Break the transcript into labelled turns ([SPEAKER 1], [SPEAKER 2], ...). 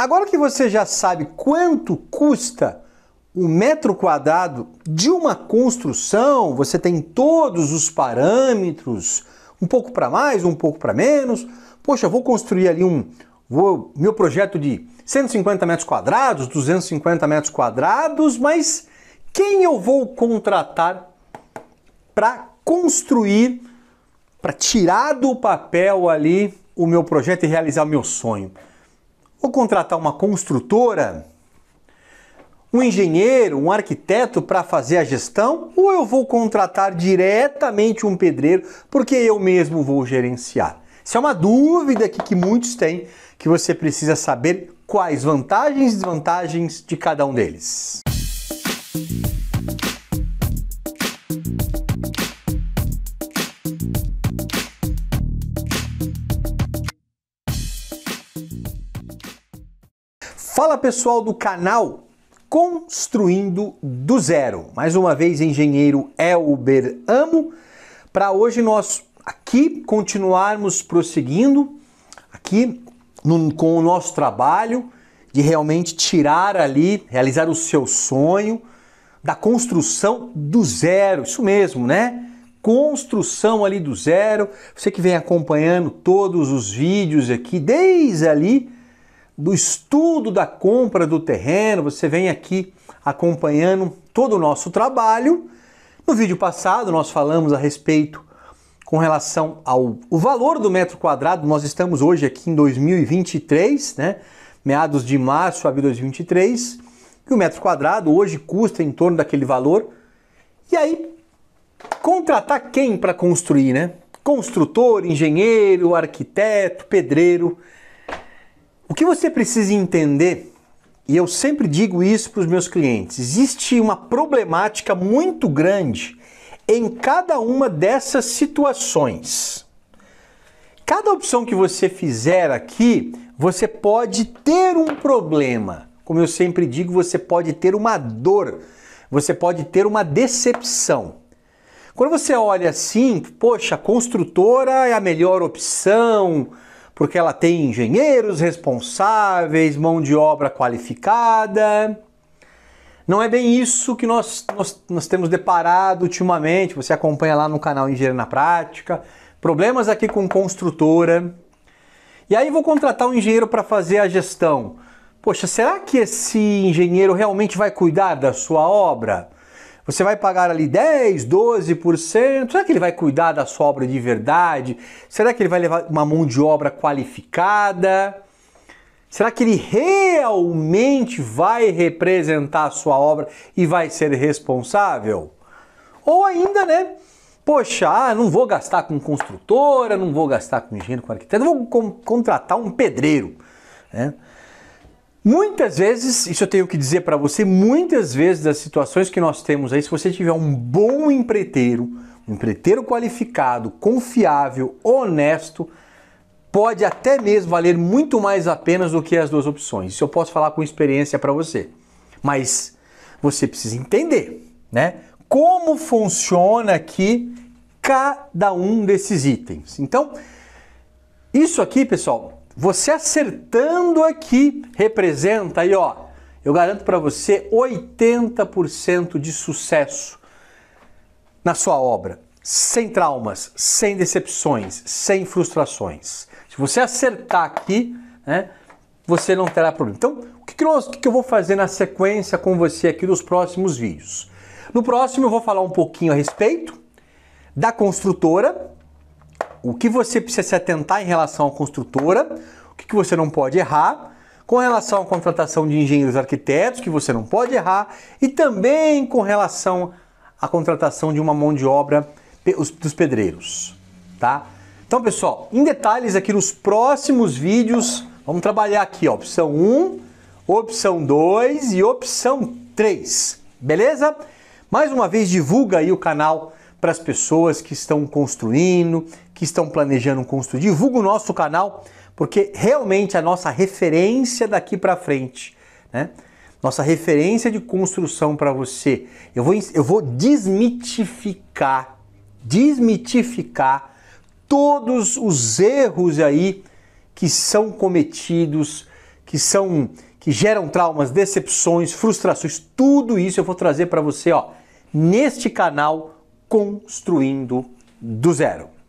[SPEAKER 1] Agora que você já sabe quanto custa o um metro quadrado de uma construção, você tem todos os parâmetros, um pouco para mais, um pouco para menos. Poxa, vou construir ali um vou, meu projeto de 150 metros quadrados, 250 metros quadrados, mas quem eu vou contratar para construir, para tirar do papel ali o meu projeto e realizar o meu sonho? Ou contratar uma construtora, um engenheiro, um arquiteto para fazer a gestão? Ou eu vou contratar diretamente um pedreiro porque eu mesmo vou gerenciar? Isso é uma dúvida aqui que muitos têm, que você precisa saber quais vantagens e desvantagens de cada um deles. Fala pessoal do canal Construindo do Zero. Mais uma vez, engenheiro Elber Amo. Para hoje nós aqui continuarmos prosseguindo aqui no, com o nosso trabalho de realmente tirar ali, realizar o seu sonho da construção do zero. Isso mesmo, né? Construção ali do zero. Você que vem acompanhando todos os vídeos aqui desde ali do estudo da compra do terreno, você vem aqui acompanhando todo o nosso trabalho. No vídeo passado nós falamos a respeito com relação ao o valor do metro quadrado, nós estamos hoje aqui em 2023, né? Meados de março de 2023, e o metro quadrado hoje custa em torno daquele valor. E aí, contratar quem para construir, né? Construtor, engenheiro, arquiteto, pedreiro. O que você precisa entender, e eu sempre digo isso para os meus clientes, existe uma problemática muito grande em cada uma dessas situações. Cada opção que você fizer aqui, você pode ter um problema. Como eu sempre digo, você pode ter uma dor, você pode ter uma decepção. Quando você olha assim, poxa, construtora é a melhor opção, porque ela tem engenheiros responsáveis, mão de obra qualificada. Não é bem isso que nós, nós, nós temos deparado ultimamente. Você acompanha lá no canal Engenheiro na Prática. Problemas aqui com construtora. E aí vou contratar um engenheiro para fazer a gestão. Poxa, será que esse engenheiro realmente vai cuidar da sua obra? Você vai pagar ali 10, 12%? Será que ele vai cuidar da sua obra de verdade? Será que ele vai levar uma mão de obra qualificada? Será que ele realmente vai representar a sua obra e vai ser responsável? Ou ainda, né? Poxa, ah, não vou gastar com construtora, não vou gastar com engenheiro, com arquiteto, vou contratar um pedreiro. Né? Muitas vezes, isso eu tenho que dizer para você, muitas vezes das situações que nós temos aí, se você tiver um bom empreiteiro, um empreiteiro qualificado, confiável, honesto, pode até mesmo valer muito mais a pena do que as duas opções. Isso eu posso falar com experiência para você. Mas você precisa entender, né? Como funciona aqui cada um desses itens. Então, isso aqui, pessoal, você acertando aqui representa aí, ó, eu garanto para você 80% de sucesso na sua obra, sem traumas, sem decepções, sem frustrações. Se você acertar aqui, né, você não terá problema. Então, o que, que, nós, o que, que eu vou fazer na sequência com você aqui nos próximos vídeos? No próximo eu vou falar um pouquinho a respeito da construtora, o que você precisa se atentar em relação à construtora, o que, você não pode errar, com relação à contratação de engenheiros arquitetos, que você não pode errar, e também com relação à contratação de uma mão de obra dos pedreiros, tá? Então, pessoal, em detalhes aqui nos próximos vídeos, vamos trabalhar aqui, ó, opção 1, opção 2 e opção 3, beleza? Mais uma vez, divulga aí o canal para as pessoas que estão construindo, que estão planejando construir. Divulga o nosso canal, porque realmente a nossa referência daqui para frente, né? Nossa referência de construção para você. Eu vou, eu vou desmitificar, desmitificar todos os erros aí que são cometidos, que são que geram traumas, decepções, frustrações, tudo isso eu vou trazer para você, ó, neste canal construindo do zero.